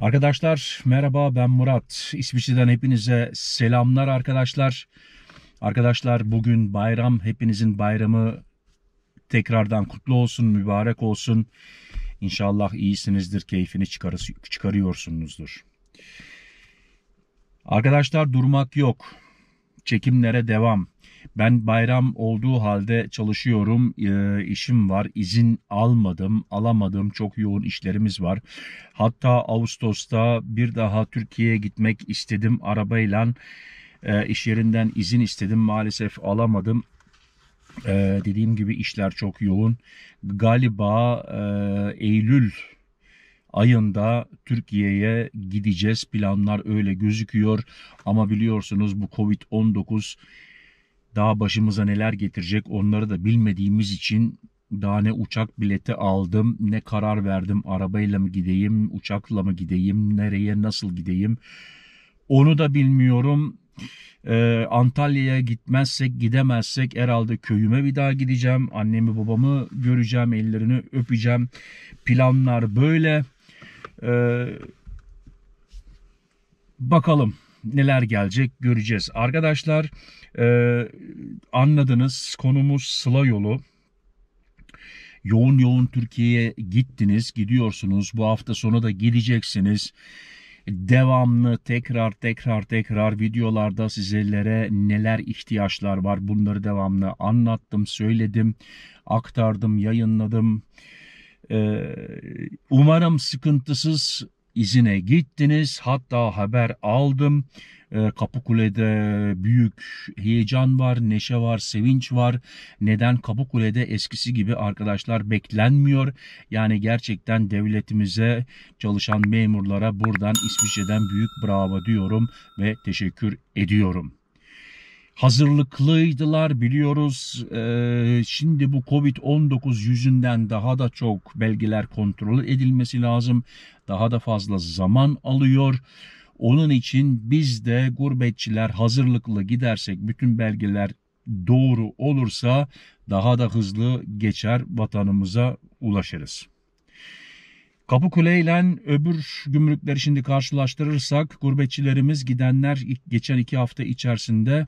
Arkadaşlar merhaba ben Murat. İsviçre'den hepinize selamlar arkadaşlar. Arkadaşlar bugün bayram. Hepinizin bayramı tekrardan kutlu olsun, mübarek olsun. İnşallah iyisinizdir, keyfini çıkarıyorsunuzdur. Arkadaşlar durmak yok. Çekimlere devam. Ben bayram olduğu halde çalışıyorum, e, işim var, izin almadım, alamadım, çok yoğun işlerimiz var. Hatta Ağustos'ta bir daha Türkiye'ye gitmek istedim arabayla. E, iş yerinden izin istedim maalesef alamadım. Ee, dediğim gibi işler çok yoğun. Galiba e, Eylül ayında Türkiye'ye gideceğiz. Planlar öyle gözüküyor ama biliyorsunuz bu Covid-19 daha başımıza neler getirecek onları da bilmediğimiz için daha ne uçak bileti aldım ne karar verdim arabayla mı gideyim uçakla mı gideyim nereye nasıl gideyim onu da bilmiyorum. Ee, Antalya'ya gitmezsek gidemezsek herhalde köyüme bir daha gideceğim. Annemi babamı göreceğim ellerini öpeceğim. Planlar böyle. Ee, bakalım neler gelecek göreceğiz. Arkadaşlar e, anladınız konumuz Sıla yolu yoğun yoğun Türkiye'ye gittiniz, gidiyorsunuz. Bu hafta sonu da gideceksiniz. Devamlı tekrar tekrar tekrar videolarda sizlere neler ihtiyaçlar var bunları devamlı anlattım, söyledim, aktardım, yayınladım. E, umarım sıkıntısız izine gittiniz. Hatta haber aldım. Ee, Kapıkule'de büyük heyecan var, neşe var, sevinç var. Neden Kapıkule'de eskisi gibi arkadaşlar beklenmiyor? Yani gerçekten devletimize çalışan memurlara buradan İsviçre'den büyük bravo diyorum ve teşekkür ediyorum hazırlıklıydılar biliyoruz. Ee, şimdi bu Covid-19 yüzünden daha da çok belgeler kontrol edilmesi lazım. Daha da fazla zaman alıyor. Onun için biz de gurbetçiler hazırlıklı gidersek bütün belgeler doğru olursa daha da hızlı geçer vatanımıza ulaşırız. Kapıkule ile öbür gümrükleri şimdi karşılaştırırsak gurbetçilerimiz gidenler geçen iki hafta içerisinde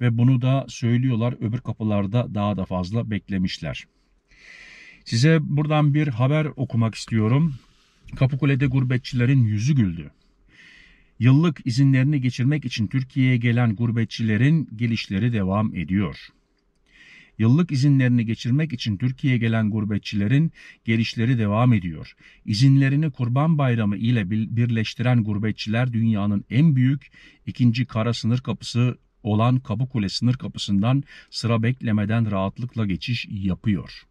ve bunu da söylüyorlar öbür kapılarda daha da fazla beklemişler. Size buradan bir haber okumak istiyorum. Kapıkule'de gurbetçilerin yüzü güldü. Yıllık izinlerini geçirmek için Türkiye'ye gelen gurbetçilerin gelişleri devam ediyor. Yıllık izinlerini geçirmek için Türkiye'ye gelen gurbetçilerin gelişleri devam ediyor. İzinlerini Kurban Bayramı ile birleştiren gurbetçiler dünyanın en büyük ikinci kara sınır kapısı olan Kapıkule sınır kapısından sıra beklemeden rahatlıkla geçiş yapıyor.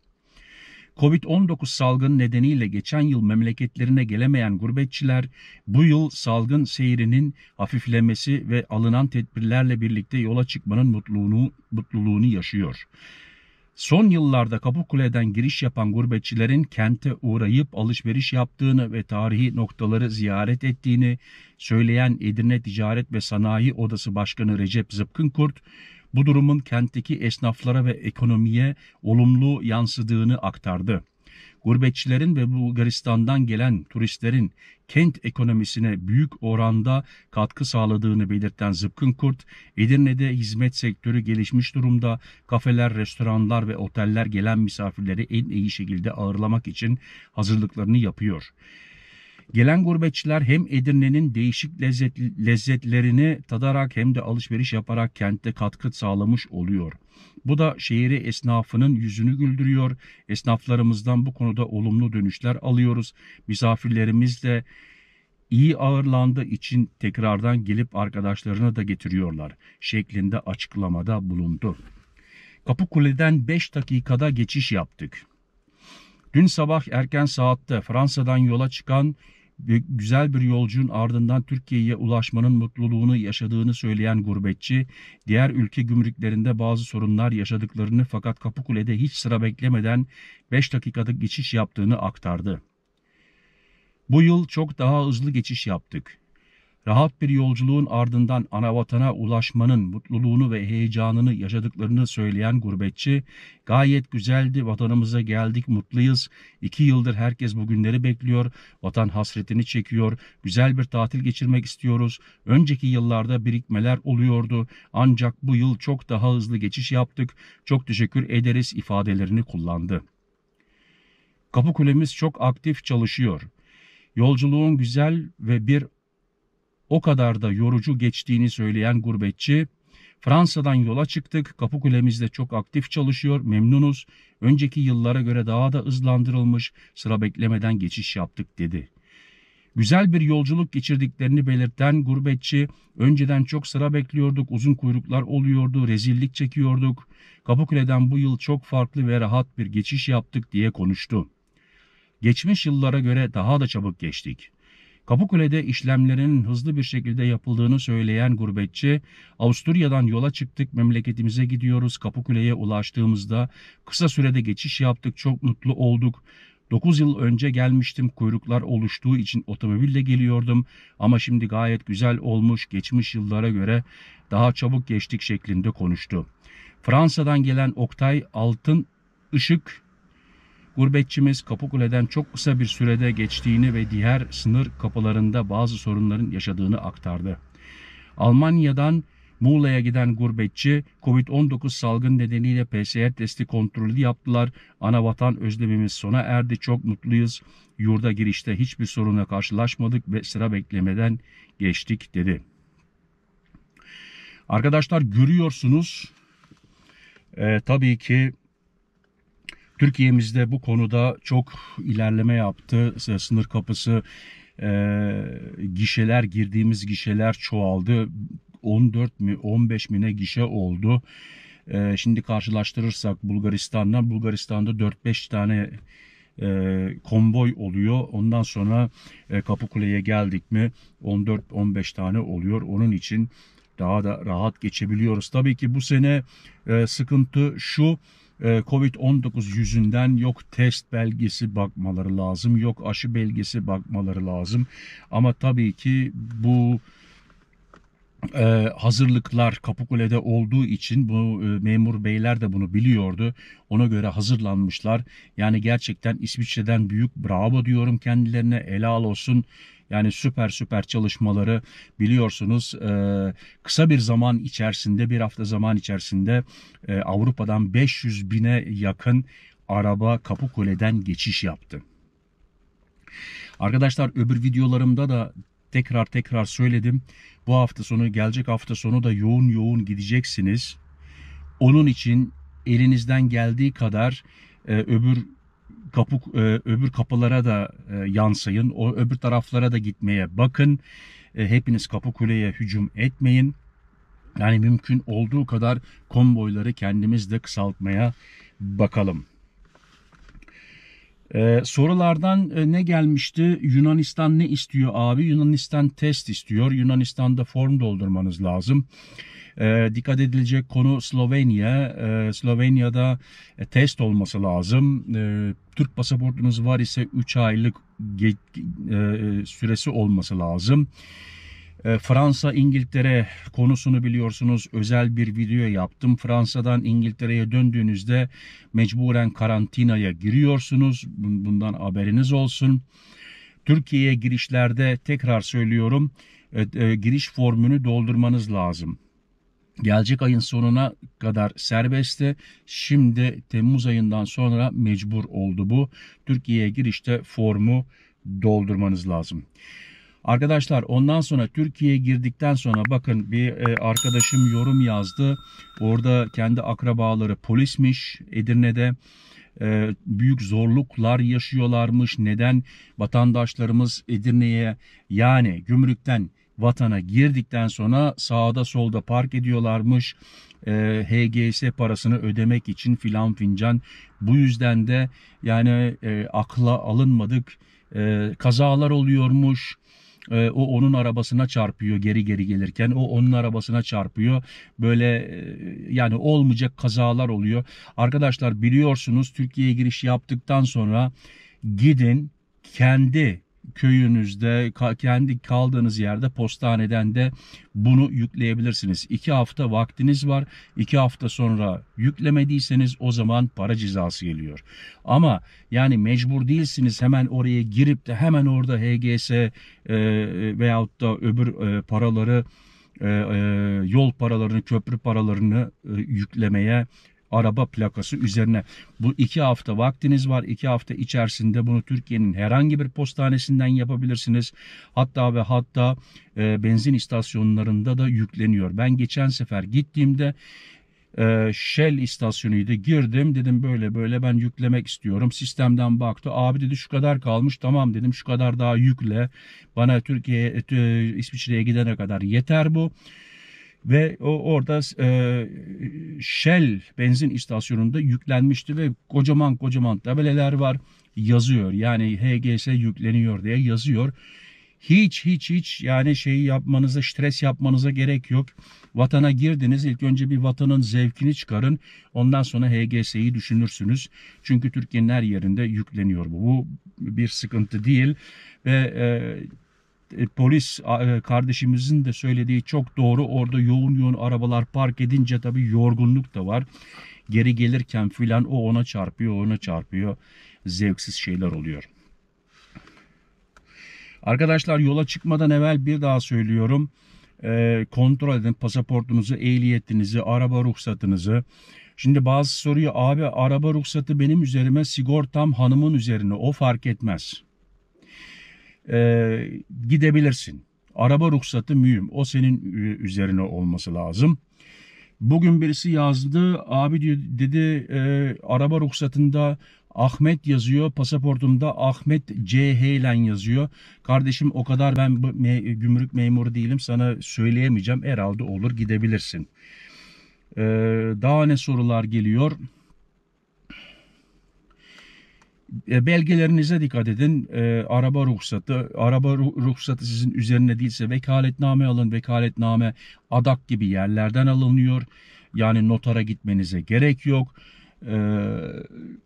Covid-19 salgını nedeniyle geçen yıl memleketlerine gelemeyen gurbetçiler bu yıl salgın seyrinin hafiflemesi ve alınan tedbirlerle birlikte yola çıkmanın mutluluğunu, mutluluğunu yaşıyor. Son yıllarda Kapıkule'den giriş yapan gurbetçilerin kente uğrayıp alışveriş yaptığını ve tarihi noktaları ziyaret ettiğini söyleyen Edirne Ticaret ve Sanayi Odası Başkanı Recep Zıpkınkurt, bu durumun kentteki esnaflara ve ekonomiye olumlu yansıdığını aktardı. Gurbetçilerin ve Bulgaristan'dan gelen turistlerin kent ekonomisine büyük oranda katkı sağladığını belirten Zıpkın Kurt, Edirne'de hizmet sektörü gelişmiş durumda kafeler, restoranlar ve oteller gelen misafirleri en iyi şekilde ağırlamak için hazırlıklarını yapıyor. Gelen gurbetçiler hem Edirne'nin değişik lezzet, lezzetlerini tadarak hem de alışveriş yaparak kentte katkı sağlamış oluyor. Bu da şehri esnafının yüzünü güldürüyor. Esnaflarımızdan bu konuda olumlu dönüşler alıyoruz. Misafirlerimiz de iyi ağırlandığı için tekrardan gelip arkadaşlarına da getiriyorlar şeklinde açıklamada bulundu. Kapıkule'den 5 dakikada geçiş yaptık. Dün sabah erken saatte Fransa'dan yola çıkan güzel bir yolcunun ardından Türkiye'ye ulaşmanın mutluluğunu yaşadığını söyleyen gurbetçi, diğer ülke gümrüklerinde bazı sorunlar yaşadıklarını fakat Kapıkule'de hiç sıra beklemeden 5 dakikalık geçiş yaptığını aktardı. Bu yıl çok daha hızlı geçiş yaptık rahat bir yolculuğun ardından anavatana ulaşmanın mutluluğunu ve heyecanını yaşadıklarını söyleyen gurbetçi, gayet güzeldi, vatanımıza geldik, mutluyuz. İki yıldır herkes bu günleri bekliyor, vatan hasretini çekiyor, güzel bir tatil geçirmek istiyoruz. Önceki yıllarda birikmeler oluyordu ancak bu yıl çok daha hızlı geçiş yaptık, çok teşekkür ederiz ifadelerini kullandı. Kapıkulemiz çok aktif çalışıyor. Yolculuğun güzel ve bir o kadar da yorucu geçtiğini söyleyen gurbetçi, Fransa'dan yola çıktık, Kapıkule'mizde çok aktif çalışıyor, memnunuz, önceki yıllara göre daha da hızlandırılmış, sıra beklemeden geçiş yaptık dedi. Güzel bir yolculuk geçirdiklerini belirten gurbetçi, önceden çok sıra bekliyorduk, uzun kuyruklar oluyordu, rezillik çekiyorduk. Kapıkule'den bu yıl çok farklı ve rahat bir geçiş yaptık diye konuştu. Geçmiş yıllara göre daha da çabuk geçtik. Kapıkule'de işlemlerin hızlı bir şekilde yapıldığını söyleyen gurbetçi, Avusturya'dan yola çıktık, memleketimize gidiyoruz. Kapıkule'ye ulaştığımızda kısa sürede geçiş yaptık, çok mutlu olduk. 9 yıl önce gelmiştim. Kuyruklar oluştuğu için otomobille geliyordum. Ama şimdi gayet güzel olmuş. Geçmiş yıllara göre daha çabuk geçtik şeklinde konuştu. Fransa'dan gelen Oktay Altın Işık Gurbetçimiz Kapıkule'den çok kısa bir sürede geçtiğini ve diğer sınır kapılarında bazı sorunların yaşadığını aktardı. Almanya'dan Muğla'ya giden gurbetçi COVID-19 salgın nedeniyle PCR testi kontrolü yaptılar. Ana vatan özlemimiz sona erdi. Çok mutluyuz. Yurda girişte hiçbir sorunla karşılaşmadık ve sıra beklemeden geçtik dedi. Arkadaşlar görüyorsunuz. Ee, tabii ki Türkiye'mizde bu konuda çok ilerleme yaptı. Sınır kapısı e, gişeler girdiğimiz gişeler çoğaldı. 14 mi 15 mine gişe oldu. E, şimdi karşılaştırırsak Bulgaristan'dan Bulgaristan'da 4-5 tane e, konvoy oluyor. Ondan sonra e, Kapıkule'ye geldik mi 14-15 tane oluyor. Onun için daha da rahat geçebiliyoruz. Tabii ki bu sene e, sıkıntı şu ee, Covid-19 yüzünden yok test belgesi bakmaları lazım, yok aşı belgesi bakmaları lazım. Ama tabii ki bu ee, hazırlıklar Kapıkule'de olduğu için bu e, memur beyler de bunu biliyordu. Ona göre hazırlanmışlar. Yani gerçekten İsviçre'den büyük bravo diyorum kendilerine. Helal olsun. Yani süper süper çalışmaları biliyorsunuz e, kısa bir zaman içerisinde bir hafta zaman içerisinde e, Avrupa'dan 500 bine yakın araba Kapıkule'den geçiş yaptı. Arkadaşlar öbür videolarımda da tekrar tekrar söyledim. Bu hafta sonu gelecek hafta sonu da yoğun yoğun gideceksiniz. Onun için elinizden geldiği kadar e, öbür kapuk e, öbür kapılara da e, yansıyın. O öbür taraflara da gitmeye bakın. E, hepiniz kapı kuleye hücum etmeyin. Yani mümkün olduğu kadar konvoyları kendimiz de kısaltmaya bakalım. Ee, sorulardan e, ne gelmişti? Yunanistan ne istiyor abi? Yunanistan test istiyor. Yunanistan'da form doldurmanız lazım. E, dikkat edilecek konu Slovenya. E, Slovenya'da e, test olması lazım. E, Türk pasaportunuz var ise 3 aylık e, e, süresi olması lazım. E, Fransa İngiltere konusunu biliyorsunuz özel bir video yaptım. Fransa'dan İngiltere'ye döndüğünüzde mecburen karantinaya giriyorsunuz. Bundan haberiniz olsun. Türkiye'ye girişlerde tekrar söylüyorum e, e, giriş formunu doldurmanız lazım. Gelecek ayın sonuna kadar serbestti. Şimdi Temmuz ayından sonra mecbur oldu bu. Türkiye'ye girişte formu doldurmanız lazım. Arkadaşlar ondan sonra Türkiye'ye girdikten sonra bakın bir e, arkadaşım yorum yazdı. Orada kendi akrabaları polismiş Edirne'de e, büyük zorluklar yaşıyorlarmış. Neden vatandaşlarımız Edirne'ye yani gümrükten vatana girdikten sonra sağda solda park ediyorlarmış. E, HGS parasını ödemek için filan fincan. Bu yüzden de yani e, akla alınmadık kazalar oluyormuş. E, o onun arabasına çarpıyor geri geri gelirken. O onun arabasına çarpıyor. Böyle e, yani olmayacak kazalar oluyor. Arkadaşlar biliyorsunuz Türkiye'ye giriş yaptıktan sonra gidin kendi köyünüzde, kendi kaldığınız yerde postaneden de bunu yükleyebilirsiniz. 2 hafta vaktiniz var. 2 hafta sonra yüklemediyseniz o zaman para cezası geliyor. Ama yani mecbur değilsiniz hemen oraya girip de hemen orada HGS e, e, veyahut da öbür e, paraları e, e, yol paralarını, köprü paralarını e, yüklemeye araba plakası üzerine. Bu iki hafta vaktiniz var. İki hafta içerisinde bunu Türkiye'nin herhangi bir postanesinden yapabilirsiniz. Hatta ve hatta e, benzin istasyonlarında da yükleniyor. Ben geçen sefer gittiğimde e, Shell istasyonuydu. Girdim dedim böyle böyle ben yüklemek istiyorum. Sistemden baktı. Abi dedi şu kadar kalmış. Tamam dedim şu kadar daha yükle. Bana Türkiye e, İsviçre'ye gidene kadar yeter bu ve o orada e, Shell benzin istasyonunda yüklenmişti ve kocaman kocaman tabeleler var yazıyor. Yani HGS yükleniyor diye yazıyor. Hiç hiç hiç yani şeyi yapmanıza, stres yapmanıza gerek yok. Vatana girdiniz, ilk önce bir vatanın zevkini çıkarın. Ondan sonra HGS'yi düşünürsünüz. Çünkü Türkiye'nin her yerinde yükleniyor bu. Bu bir sıkıntı değil. Ve e, e, polis e, kardeşimizin de söylediği çok doğru. Orada yoğun yoğun arabalar park edince tabii yorgunluk da var. Geri gelirken filan o ona çarpıyor, ona çarpıyor. Zevksiz şeyler oluyor. Arkadaşlar yola çıkmadan evvel bir daha söylüyorum. E, kontrol edin pasaportunuzu, ehliyetinizi, araba ruhsatınızı. Şimdi bazı soruyor abi araba ruhsatı benim üzerime sigortam hanımın üzerine o fark etmez e, gidebilirsin. Araba ruhsatı mühim. O senin üzerine olması lazım. Bugün birisi yazdı. Abi diyor, dedi e, araba ruhsatında Ahmet yazıyor. Pasaportumda Ahmet CH ile yazıyor. Kardeşim o kadar ben me gümrük memuru değilim. Sana söyleyemeyeceğim. Herhalde olur gidebilirsin. Ee, daha ne sorular geliyor? E, belgelerinize dikkat edin. E, araba ruhsatı, araba ruhsatı sizin üzerine değilse vekaletname alın. Vekaletname adak gibi yerlerden alınıyor. Yani notara gitmenize gerek yok. E,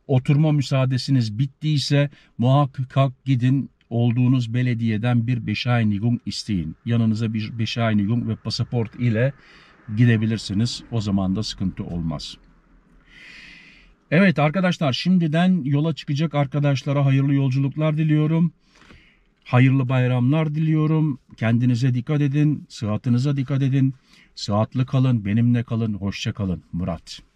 oturma müsaadesiniz bittiyse muhakkak gidin olduğunuz belediyeden bir beşaynigung isteyin. Yanınıza bir beşaynigung ve pasaport ile gidebilirsiniz. O zaman da sıkıntı olmaz. Evet arkadaşlar şimdiden yola çıkacak arkadaşlara hayırlı yolculuklar diliyorum. Hayırlı bayramlar diliyorum. Kendinize dikkat edin, sıhhatinize dikkat edin. Sıhhatli kalın, benimle kalın, hoşça kalın. Murat.